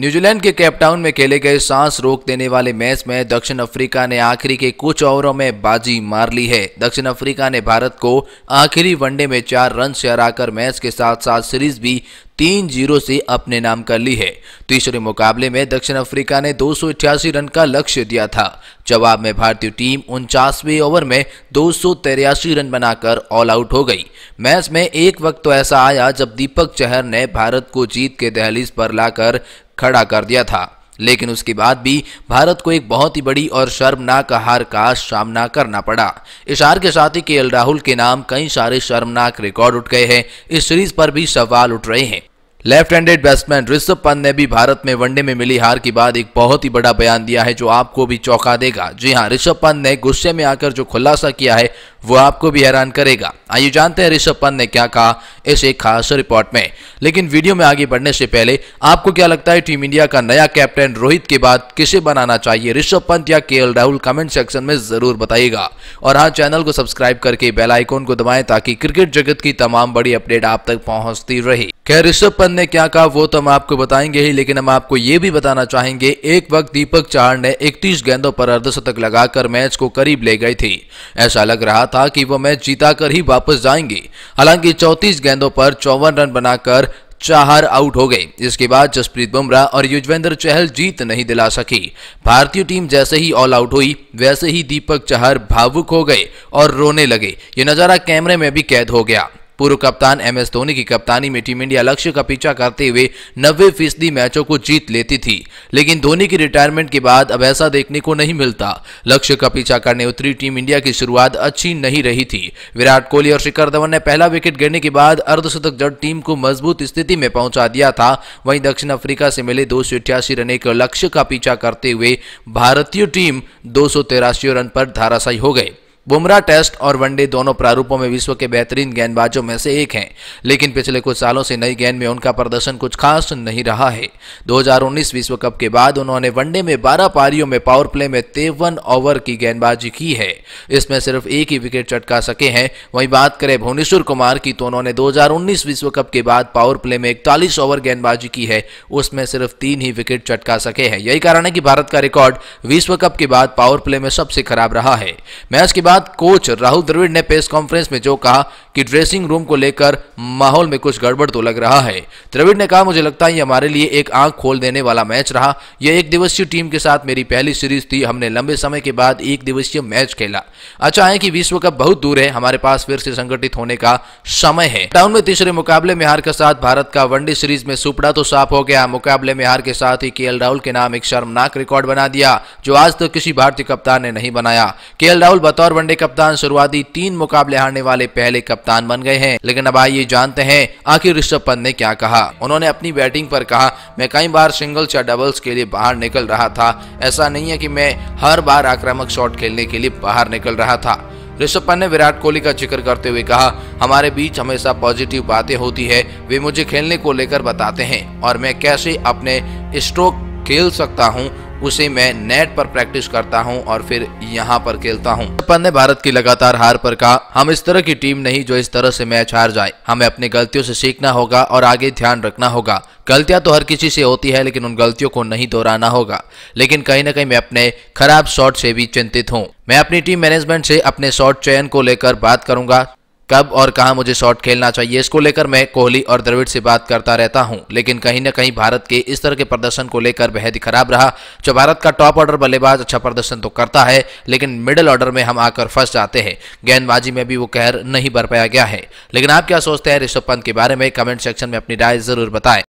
New Zealand के Cape Town में खेले गए सांस रोक देने वाले मैच में दक्षिण अफ्रीका ने आखिरी के कुछ ओवरों में बाजी मार ली है दक्षिण अफ्रीका ने भारत को आखिरी वनडे में चार रन से हराकर मैच के साथ साथ सीरीज भी तीन जीरो से अपने नाम कर ली है तीसरे मुकाबले में दक्षिण अफ्रीका ने दो रन का लक्ष्य दिया था जवाब में भारतीय टीम उनचासवें ओवर में दो रन बनाकर ऑल आउट हो गई मैच में एक वक्त तो ऐसा आया जब दीपक चहर ने भारत को जीत के दहलीज पर लाकर खड़ा कर दिया था लेकिन उसके बाद भी भारत को एक बहुत ही बड़ी और शर्मनाक हार का सामना करना पड़ा इशार के साथ ही के राहुल के नाम कई सारे शर्मनाक रिकॉर्ड उठ गए हैं इस सीरीज पर भी सवाल उठ रहे हैं left handed batsman Rishabh Pant ने भी भारत में वनडे में मिली हार के बाद एक बहुत ही बड़ा बयान दिया है जो आपको भी चौंका देगा जी हाँ ऋषभ पंत ने गुस्से में आकर जो खुलासा किया है वो आपको भी हैरान करेगा आइए जानते हैं ऋषभ पंत ने क्या कहा इस एक खास रिपोर्ट में लेकिन वीडियो में आगे बढ़ने से पहले आपको क्या लगता है टीम इंडिया का नया कैप्टन रोहित के बाद किसे बनाना चाहिए ऋषभ पंत या के राहुल कमेंट सेक्शन में जरूर बताइएगा और हाँ चैनल को सब्सक्राइब करके बेलाइकोन को दबाएं ताकि क्रिकेट जगत की तमाम बड़ी अपडेट आप तक पहुंचती रहे क्या ऋषभ पंत गौतम ने क्या कहा वो तो हम आपको बताएंगे ही लेकिन हम आपको ये भी बताना चाहेंगे एक वक्त दीपक चाहर ने 31 गेंदों पर अर्धशतक लगाकर मैच को करीब ले गई थी ऐसा लग रहा था कि वो मैच जीताकर ही वापस जाएंगे हालांकि चौतीस गेंदों पर चौवन रन बनाकर चाहर आउट हो गए इसके बाद जसप्रीत बुमराह और युजवेंद्र चहल जीत नहीं दिला सकी भारतीय टीम जैसे ही ऑल आउट हुई वैसे ही दीपक चाहर भावुक हो गए और रोने लगे ये नज़ारा कैमरे में भी कैद हो गया पूर्व कप्तान एम एस धोनी की कप्तानी में टीम इंडिया लक्ष्य का पीछा करते हुए नब्बे फीसदी मैचों को जीत लेती थी लेकिन धोनी की रिटायरमेंट के बाद अब ऐसा देखने को नहीं मिलता लक्ष्य का पीछा करने उतरी टीम इंडिया की शुरुआत अच्छी नहीं रही थी विराट कोहली और शिखर धवन ने पहला विकेट गिरने के बाद अर्धशतक जड़ टीम को मजबूत स्थिति में पहुंचा दिया था वहीं दक्षिण अफ्रीका से मिले दो रन एक लक्ष्य का पीछा करते हुए भारतीय टीम दो रन पर धाराशाई हो गई बुमराह टेस्ट और वनडे दोनों प्रारूपों में विश्व के बेहतरीन गेंदबाजों में से एक हैं लेकिन पिछले कुछ सालों से नई गेंद में उनका प्रदर्शन कुछ खास नहीं रहा है 2019 विश्व कप के बाद उन्होंने वनडे में 12 पारियों में पावर प्ले में तेवन ओवर की गेंदबाजी की है इसमें सिर्फ एक ही विकेट चटका सके हैं वहीं बात करें भुवनेश्वर कुमार की तो उन्होंने दो विश्व कप के बाद पावर प्ले में इकतालीस ओवर गेंदबाजी की है उसमें सिर्फ तीन ही विकेट चटका सके हैं यही कारण है कि भारत का रिकॉर्ड विश्व कप के बाद पावर प्ले में सबसे खराब रहा है मैच के बाद बाद कोच राहुल द्रविड़ ने प्रेस कॉन्फ्रेंस में जो कहा कि ड्रेसिंग रूम को लेकर माहौल में कुछ गड़बड़ तो लग रहा है द्रविड़ ने कहा मुझे लगता है ये हमारे लिए एक आंख खोल देने वाला मैच रहा यह एक दिवसीय टीम के साथ मेरी पहली सीरीज थी हमने लंबे समय के बाद एक दिवसीय मैच खेला अच्छा है कि विश्व कप बहुत दूर है हमारे पास फिर से संगठित होने का समय है टाउन में तीसरे मुकाबले में हार के साथ भारत का वनडे सीरीज में सुपड़ा तो साफ हो गया मुकाबले में हार के साथ ही के राहुल के नाम एक शर्मनाक रिकॉर्ड बना दिया जो आज तक तो किसी भारतीय कप्तान ने नहीं बनाया के राहुल बतौर वनडे कप्तान शुरुआती तीन मुकाबले हारने वाले पहले कप्तान बन गए हैं लेकिन अब आइए जानते हैं आखिर ऋषभ पंत ने क्या कहा उन्होंने अपनी बैटिंग पर कहा मैं कई बार सिंगल्स या डबल्स के लिए बाहर निकल रहा था ऐसा नहीं है कि मैं हर बार आक्रामक शॉट खेलने के लिए बाहर निकल रहा था ऋषभ पंत ने विराट कोहली का जिक्र करते हुए कहा हमारे बीच हमेशा पॉजिटिव बातें होती है वे मुझे खेलने को लेकर बताते हैं और मैं कैसे अपने स्ट्रोक खेल सकता हूं उसे मैं नेट पर प्रैक्टिस करता हूं और फिर यहां पर खेलता हूं जापान ने भारत की लगातार हार पर कहा हम इस तरह की टीम नहीं जो इस तरह से मैच हार जाए हमें अपनी गलतियों से सीखना होगा और आगे ध्यान रखना होगा गलतियां तो हर किसी से होती है लेकिन उन गलतियों को नहीं दोहराना होगा लेकिन कहीं ना कहीं मैं अपने खराब शॉट से भी चिंतित हूँ मैं अपनी टीम मैनेजमेंट से अपने शॉट चयन को लेकर बात करूंगा कब और कहां मुझे शॉट खेलना चाहिए इसको लेकर मैं कोहली और द्रविड़ से बात करता रहता हूं लेकिन कहीं ना कहीं भारत के इस तरह के प्रदर्शन को लेकर बेहद खराब रहा जो भारत का टॉप ऑर्डर बल्लेबाज अच्छा प्रदर्शन तो करता है लेकिन मिडिल ऑर्डर में हम आकर फंस जाते हैं गेंदबाजी में भी वो कहर नहीं भर पाया गया है लेकिन आप क्या सोचते हैं ऋषभ पंत के बारे में कमेंट सेक्शन में अपनी राय जरूर बताएं